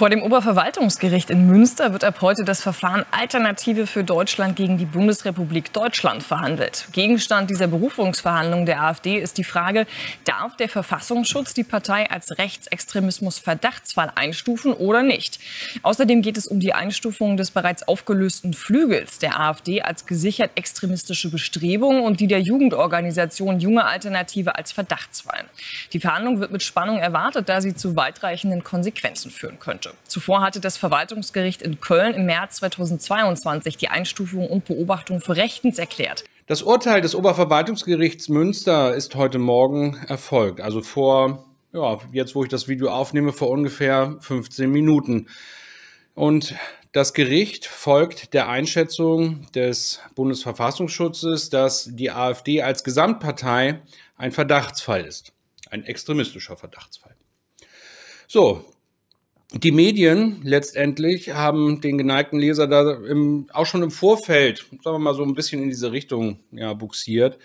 Vor dem Oberverwaltungsgericht in Münster wird ab heute das Verfahren Alternative für Deutschland gegen die Bundesrepublik Deutschland verhandelt. Gegenstand dieser Berufungsverhandlung der AfD ist die Frage, darf der Verfassungsschutz die Partei als Rechtsextremismus-Verdachtsfall einstufen oder nicht? Außerdem geht es um die Einstufung des bereits aufgelösten Flügels der AfD als gesichert extremistische Bestrebung und die der Jugendorganisation Junge Alternative als Verdachtsfall. Die Verhandlung wird mit Spannung erwartet, da sie zu weitreichenden Konsequenzen führen könnte. Monate. Zuvor hatte das Verwaltungsgericht in Köln im März 2022 die Einstufung und Beobachtung für rechtens erklärt. Das Urteil des Oberverwaltungsgerichts Münster ist heute Morgen erfolgt, also vor, ja, jetzt wo ich das Video aufnehme, vor ungefähr 15 Minuten. Und das Gericht folgt der Einschätzung des Bundesverfassungsschutzes, dass die AfD als Gesamtpartei ein Verdachtsfall ist, ein extremistischer Verdachtsfall. So, die Medien letztendlich haben den geneigten Leser da im, auch schon im Vorfeld, sagen wir mal so ein bisschen in diese Richtung ja, buxiert.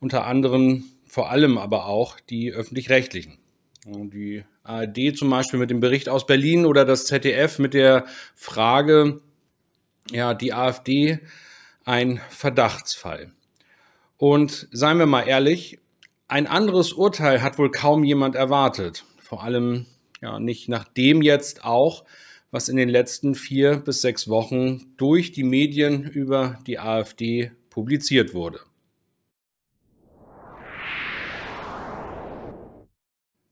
Unter anderem, vor allem aber auch die öffentlich-rechtlichen. Die ARD zum Beispiel mit dem Bericht aus Berlin oder das ZDF mit der Frage, ja, die AfD ein Verdachtsfall. Und seien wir mal ehrlich, ein anderes Urteil hat wohl kaum jemand erwartet. Vor allem ja, nicht nachdem jetzt auch, was in den letzten vier bis sechs Wochen durch die Medien über die AfD publiziert wurde.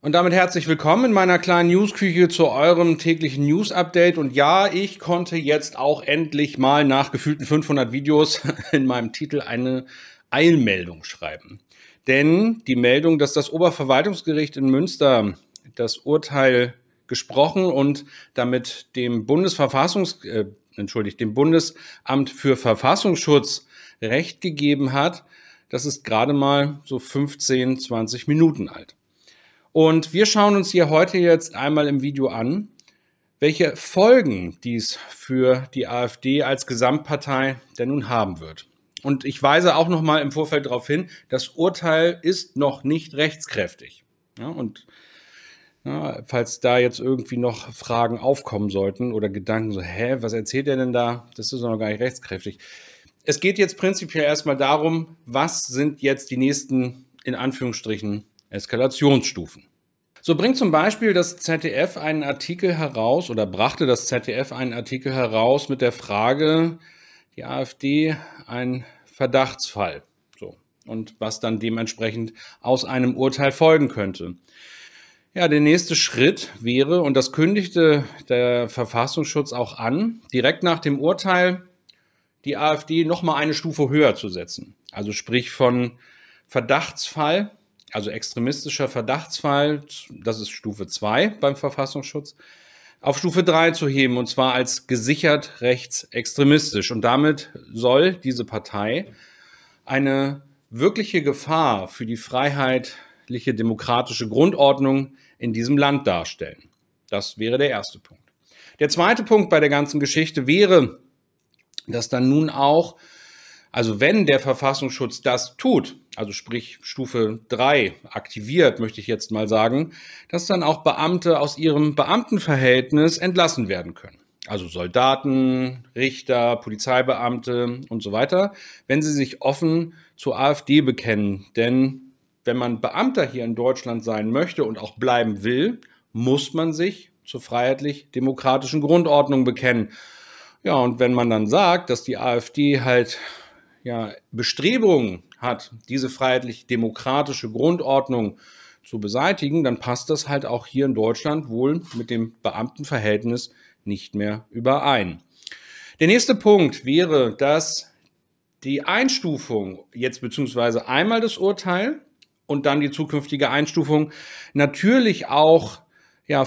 Und damit herzlich willkommen in meiner kleinen Newsküche zu eurem täglichen News-Update. Und ja, ich konnte jetzt auch endlich mal nach gefühlten 500 Videos in meinem Titel eine Eilmeldung schreiben. Denn die Meldung, dass das Oberverwaltungsgericht in Münster das Urteil gesprochen und damit dem Bundesverfassungs äh, entschuldigt, dem Bundesamt für Verfassungsschutz Recht gegeben hat. Das ist gerade mal so 15, 20 Minuten alt. Und wir schauen uns hier heute jetzt einmal im Video an, welche Folgen dies für die AfD als Gesamtpartei denn nun haben wird. Und ich weise auch nochmal im Vorfeld darauf hin, das Urteil ist noch nicht rechtskräftig. Ja, und ja, falls da jetzt irgendwie noch Fragen aufkommen sollten oder Gedanken so, hä, was erzählt er denn da? Das ist noch gar nicht rechtskräftig. Es geht jetzt prinzipiell erstmal darum, was sind jetzt die nächsten, in Anführungsstrichen, Eskalationsstufen. So bringt zum Beispiel das ZDF einen Artikel heraus oder brachte das ZDF einen Artikel heraus mit der Frage, die AfD ein Verdachtsfall. So. Und was dann dementsprechend aus einem Urteil folgen könnte. Ja, der nächste Schritt wäre, und das kündigte der Verfassungsschutz auch an, direkt nach dem Urteil die AfD nochmal eine Stufe höher zu setzen. Also sprich von Verdachtsfall, also extremistischer Verdachtsfall, das ist Stufe 2 beim Verfassungsschutz, auf Stufe 3 zu heben, und zwar als gesichert rechtsextremistisch. Und damit soll diese Partei eine wirkliche Gefahr für die Freiheit freiheitliche, demokratische Grundordnung in diesem Land darstellen. Das wäre der erste Punkt. Der zweite Punkt bei der ganzen Geschichte wäre, dass dann nun auch, also wenn der Verfassungsschutz das tut, also sprich Stufe 3 aktiviert, möchte ich jetzt mal sagen, dass dann auch Beamte aus ihrem Beamtenverhältnis entlassen werden können. Also Soldaten, Richter, Polizeibeamte und so weiter, wenn sie sich offen zur AfD bekennen. Denn wenn man Beamter hier in Deutschland sein möchte und auch bleiben will, muss man sich zur freiheitlich-demokratischen Grundordnung bekennen. Ja, und wenn man dann sagt, dass die AfD halt ja, Bestrebungen hat, diese freiheitlich-demokratische Grundordnung zu beseitigen, dann passt das halt auch hier in Deutschland wohl mit dem Beamtenverhältnis nicht mehr überein. Der nächste Punkt wäre, dass die Einstufung jetzt beziehungsweise einmal das Urteil und dann die zukünftige Einstufung natürlich auch, ja,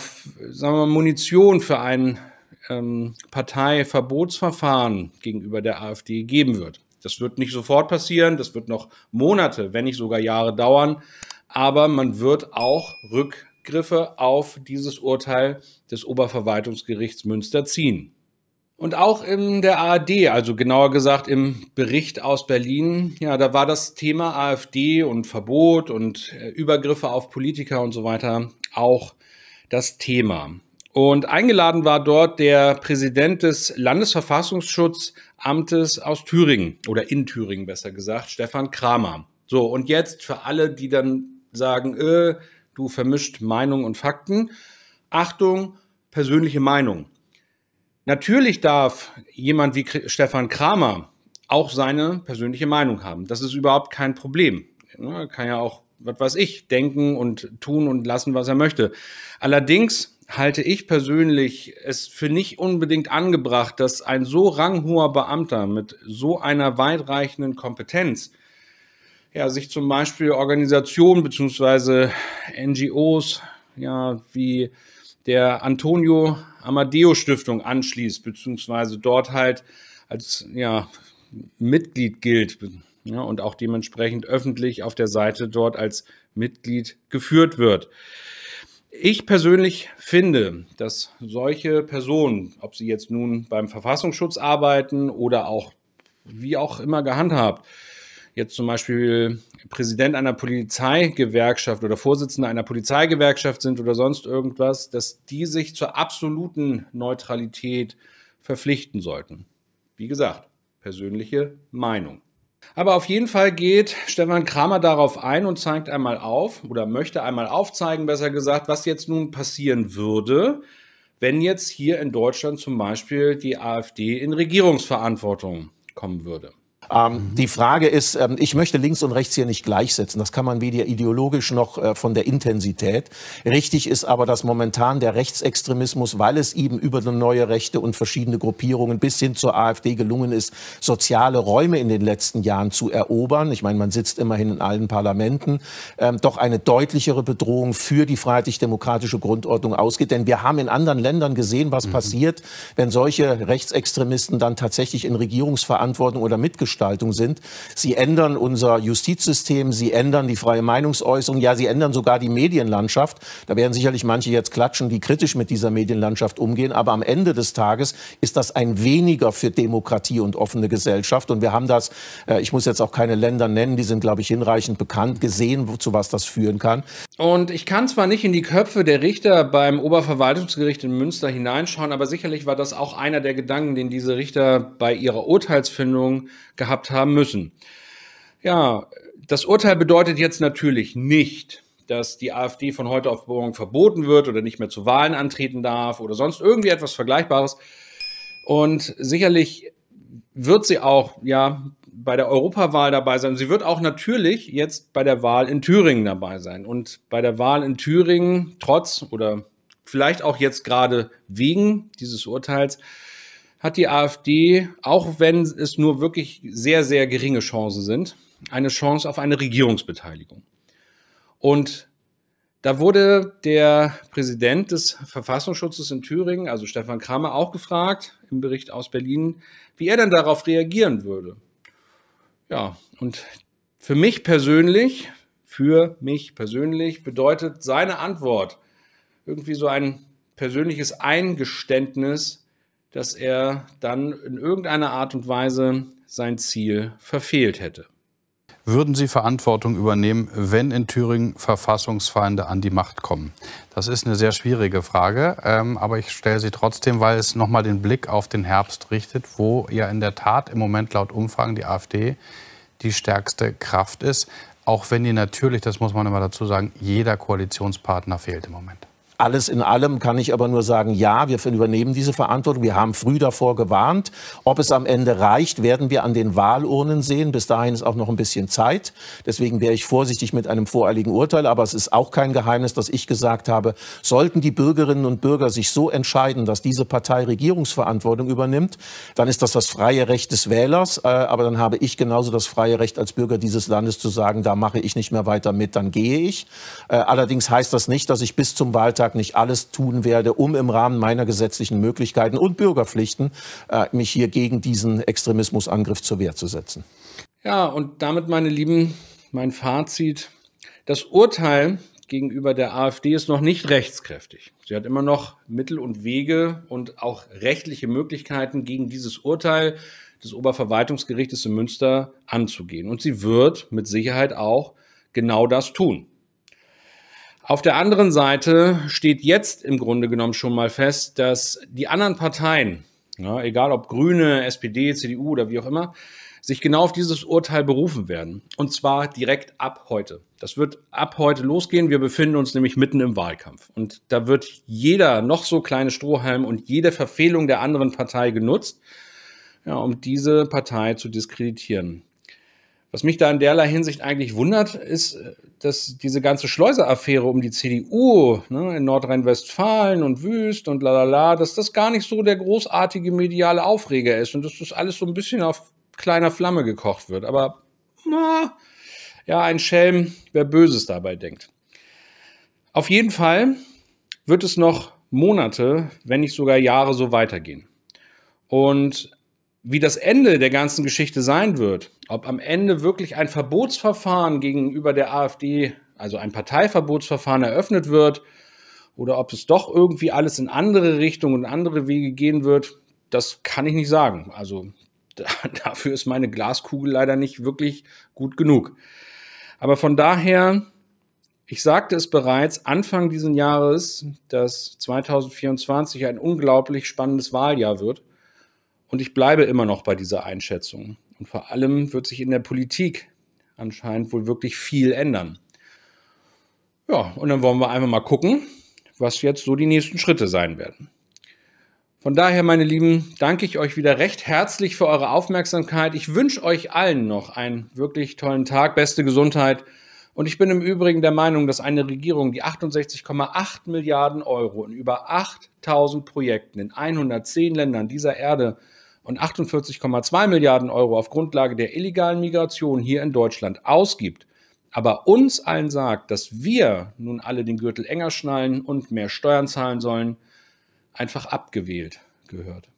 sagen wir mal, Munition für ein ähm, Parteiverbotsverfahren gegenüber der AfD geben wird. Das wird nicht sofort passieren, das wird noch Monate, wenn nicht sogar Jahre dauern, aber man wird auch Rückgriffe auf dieses Urteil des Oberverwaltungsgerichts Münster ziehen. Und auch in der ARD, also genauer gesagt im Bericht aus Berlin, ja, da war das Thema AfD und Verbot und äh, Übergriffe auf Politiker und so weiter auch das Thema. Und eingeladen war dort der Präsident des Landesverfassungsschutzamtes aus Thüringen oder in Thüringen besser gesagt, Stefan Kramer. So, und jetzt für alle, die dann sagen, äh, du vermischt Meinung und Fakten, Achtung, persönliche Meinung. Natürlich darf jemand wie Stefan Kramer auch seine persönliche Meinung haben. Das ist überhaupt kein Problem. Er kann ja auch, was weiß ich, denken und tun und lassen, was er möchte. Allerdings halte ich persönlich es für nicht unbedingt angebracht, dass ein so ranghoher Beamter mit so einer weitreichenden Kompetenz ja, sich zum Beispiel Organisationen bzw. NGOs ja, wie der Antonio Amadeo Stiftung anschließt, beziehungsweise dort halt als ja, Mitglied gilt ja, und auch dementsprechend öffentlich auf der Seite dort als Mitglied geführt wird. Ich persönlich finde, dass solche Personen, ob sie jetzt nun beim Verfassungsschutz arbeiten oder auch wie auch immer gehandhabt, jetzt zum Beispiel Präsident einer Polizeigewerkschaft oder Vorsitzender einer Polizeigewerkschaft sind oder sonst irgendwas, dass die sich zur absoluten Neutralität verpflichten sollten. Wie gesagt, persönliche Meinung. Aber auf jeden Fall geht Stefan Kramer darauf ein und zeigt einmal auf oder möchte einmal aufzeigen, besser gesagt, was jetzt nun passieren würde, wenn jetzt hier in Deutschland zum Beispiel die AfD in Regierungsverantwortung kommen würde. Ähm, mhm. Die Frage ist, ähm, ich möchte links und rechts hier nicht gleichsetzen. Das kann man weder ideologisch noch äh, von der Intensität. Richtig ist aber, dass momentan der Rechtsextremismus, weil es eben über eine neue Rechte und verschiedene Gruppierungen bis hin zur AfD gelungen ist, soziale Räume in den letzten Jahren zu erobern. Ich meine, man sitzt immerhin in allen Parlamenten, ähm, doch eine deutlichere Bedrohung für die freiheitlich-demokratische Grundordnung ausgeht. Denn wir haben in anderen Ländern gesehen, was mhm. passiert, wenn solche Rechtsextremisten dann tatsächlich in Regierungsverantwortung oder mitgeschrieben Rechtsgestaltung sind. Sie ändern unser Justizsystem, sie ändern die freie Meinungsäußerung, ja, sie ändern sogar die Medienlandschaft. Da werden sicherlich manche jetzt klatschen, die kritisch mit dieser Medienlandschaft umgehen. Aber am Ende des Tages ist das ein weniger für Demokratie und offene Gesellschaft. Und wir haben das, äh, ich muss jetzt auch keine Länder nennen, die sind, glaube ich, hinreichend bekannt, gesehen, zu was das führen kann. Und ich kann zwar nicht in die Köpfe der Richter beim Oberverwaltungsgericht in Münster hineinschauen, aber sicherlich war das auch einer der Gedanken, den diese Richter bei ihrer Urteilsfindung gehabt haben müssen. Ja, das Urteil bedeutet jetzt natürlich nicht, dass die AfD von heute auf morgen verboten wird oder nicht mehr zu Wahlen antreten darf oder sonst irgendwie etwas Vergleichbares. Und sicherlich wird sie auch ja bei der Europawahl dabei sein. Sie wird auch natürlich jetzt bei der Wahl in Thüringen dabei sein. Und bei der Wahl in Thüringen, trotz oder vielleicht auch jetzt gerade wegen dieses Urteils, hat die AfD, auch wenn es nur wirklich sehr, sehr geringe Chancen sind, eine Chance auf eine Regierungsbeteiligung. Und da wurde der Präsident des Verfassungsschutzes in Thüringen, also Stefan Kramer, auch gefragt im Bericht aus Berlin, wie er denn darauf reagieren würde. Ja, und für mich persönlich, für mich persönlich bedeutet seine Antwort irgendwie so ein persönliches Eingeständnis dass er dann in irgendeiner Art und Weise sein Ziel verfehlt hätte. Würden Sie Verantwortung übernehmen, wenn in Thüringen Verfassungsfeinde an die Macht kommen? Das ist eine sehr schwierige Frage, ähm, aber ich stelle sie trotzdem, weil es nochmal den Blick auf den Herbst richtet, wo ja in der Tat im Moment laut Umfragen die AfD die stärkste Kraft ist. Auch wenn ihr natürlich, das muss man immer dazu sagen, jeder Koalitionspartner fehlt im Moment. Alles in allem kann ich aber nur sagen, ja, wir übernehmen diese Verantwortung. Wir haben früh davor gewarnt. Ob es am Ende reicht, werden wir an den Wahlurnen sehen. Bis dahin ist auch noch ein bisschen Zeit. Deswegen wäre ich vorsichtig mit einem voreiligen Urteil. Aber es ist auch kein Geheimnis, dass ich gesagt habe, sollten die Bürgerinnen und Bürger sich so entscheiden, dass diese Partei Regierungsverantwortung übernimmt, dann ist das das freie Recht des Wählers. Äh, aber dann habe ich genauso das freie Recht als Bürger dieses Landes zu sagen, da mache ich nicht mehr weiter mit, dann gehe ich. Äh, allerdings heißt das nicht, dass ich bis zum Wahltag Bundestag nicht alles tun werde, um im Rahmen meiner gesetzlichen Möglichkeiten und Bürgerpflichten äh, mich hier gegen diesen Extremismusangriff zur Wehr zu setzen. Ja, und damit, meine Lieben, mein Fazit. Das Urteil gegenüber der AfD ist noch nicht rechtskräftig. Sie hat immer noch Mittel und Wege und auch rechtliche Möglichkeiten, gegen dieses Urteil des Oberverwaltungsgerichtes in Münster anzugehen. Und sie wird mit Sicherheit auch genau das tun. Auf der anderen Seite steht jetzt im Grunde genommen schon mal fest, dass die anderen Parteien, ja, egal ob Grüne, SPD, CDU oder wie auch immer, sich genau auf dieses Urteil berufen werden. Und zwar direkt ab heute. Das wird ab heute losgehen. Wir befinden uns nämlich mitten im Wahlkampf. Und da wird jeder noch so kleine Strohhalm und jede Verfehlung der anderen Partei genutzt, ja, um diese Partei zu diskreditieren. Was mich da in derlei Hinsicht eigentlich wundert, ist, äh, dass diese ganze Schleuseraffäre um die CDU ne, in Nordrhein-Westfalen und Wüst und lalala, dass das gar nicht so der großartige mediale Aufreger ist und dass das alles so ein bisschen auf kleiner Flamme gekocht wird. Aber na, ja, ein Schelm, wer Böses dabei denkt. Auf jeden Fall wird es noch Monate, wenn nicht sogar Jahre so weitergehen. Und wie das Ende der ganzen Geschichte sein wird, ob am Ende wirklich ein Verbotsverfahren gegenüber der AfD, also ein Parteiverbotsverfahren eröffnet wird, oder ob es doch irgendwie alles in andere Richtungen und andere Wege gehen wird, das kann ich nicht sagen. Also da, dafür ist meine Glaskugel leider nicht wirklich gut genug. Aber von daher, ich sagte es bereits Anfang dieses Jahres, dass 2024 ein unglaublich spannendes Wahljahr wird. Und ich bleibe immer noch bei dieser Einschätzung. Und vor allem wird sich in der Politik anscheinend wohl wirklich viel ändern. Ja, und dann wollen wir einfach mal gucken, was jetzt so die nächsten Schritte sein werden. Von daher, meine Lieben, danke ich euch wieder recht herzlich für eure Aufmerksamkeit. Ich wünsche euch allen noch einen wirklich tollen Tag, beste Gesundheit. Und ich bin im Übrigen der Meinung, dass eine Regierung, die 68,8 Milliarden Euro in über 8000 Projekten in 110 Ländern dieser Erde und 48,2 Milliarden Euro auf Grundlage der illegalen Migration hier in Deutschland ausgibt, aber uns allen sagt, dass wir nun alle den Gürtel enger schnallen und mehr Steuern zahlen sollen, einfach abgewählt gehört.